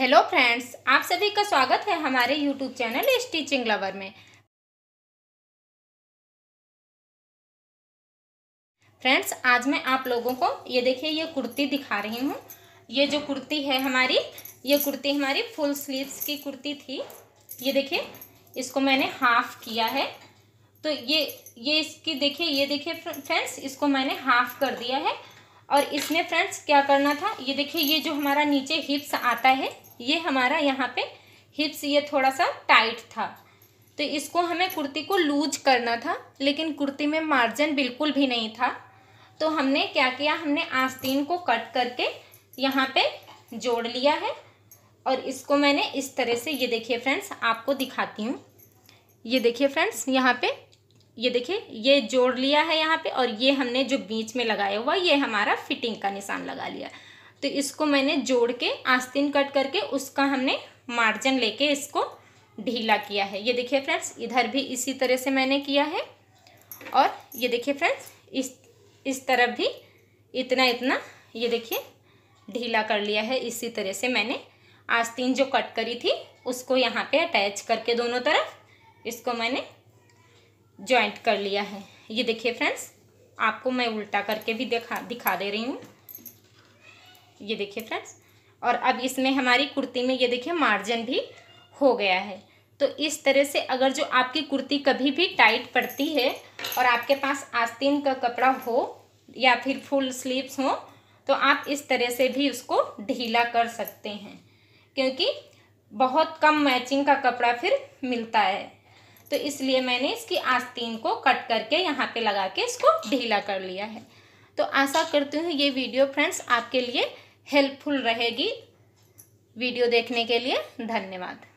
hello friends आप सभी का स्वागत है हमारे यूट्यूब चैनल स्टीचिंग लवर में फ्रेंड्स आज मैं आप लोगों को ये देखिए ये कुर्ती दिखा रही हूँ ये जो कुर्ती है हमारी ये कुर्ती हमारी फुल स्लीव्स की कुर्ती थी ये देखिए इसको मैंने हाफ किया है तो ये ये इसकी देखिए ये देखिए फ्रेंड्स इसको मैंने हाफ कर दिया है और इसमें फ्रेंड्स क्या करना था ये देखिए ये जो हमारा नीचे हिप्स आता है ये हमारा यहाँ पे हिप्स ये थोड़ा सा टाइट था तो इसको हमें कुर्ती को लूज करना था लेकिन कुर्ती में मार्जिन बिल्कुल भी नहीं था तो हमने क्या किया हमने आस्तीन को कट करके यहाँ पे जोड़ लिया है और इसको मैंने इस तरह से ये देखिए फ्रेंड्स आपको दिखाती हूँ ये देखिए फ्रेंड्स यहाँ पे ये देखिए ये जोड़ लिया है यहाँ पे और ये हमने जो बीच में लगाया हुआ ये हमारा फिटिंग का निशान लगा लिया है तो इसको मैंने जोड़ के आस्तीन कट करके उसका हमने मार्जिन लेके इसको ढीला किया है ये देखिए फ्रेंड्स इधर भी इसी तरह से मैंने किया है और ये देखिए फ्रेंड्स इस इस तरफ भी इतना इतना ये देखिए ढीला कर लिया है इसी तरह से मैंने आस्तीन जो कट करी थी उसको यहाँ पे अटैच करके दोनों तरफ इसको मैंने ज्वाइंट कर लिया है ये देखिए फ्रेंड्स आपको मैं उल्टा करके भी दिखा दिखा दे रही हूँ ये देखिए फ्रेंड्स और अब इसमें हमारी कुर्ती में ये देखिए मार्जिन भी हो गया है तो इस तरह से अगर जो आपकी कुर्ती कभी भी टाइट पड़ती है और आपके पास आस्तीन का कपड़ा हो या फिर फुल स्लीव्स हो तो आप इस तरह से भी उसको ढीला कर सकते हैं क्योंकि बहुत कम मैचिंग का कपड़ा फिर मिलता है तो इसलिए मैंने इसकी आस्तीन को कट करके यहाँ पे लगा के इसको ढीला कर लिया है तो आशा करती हूँ ये वीडियो फ्रेंड्स आपके लिए हेल्पफुल रहेगी वीडियो देखने के लिए धन्यवाद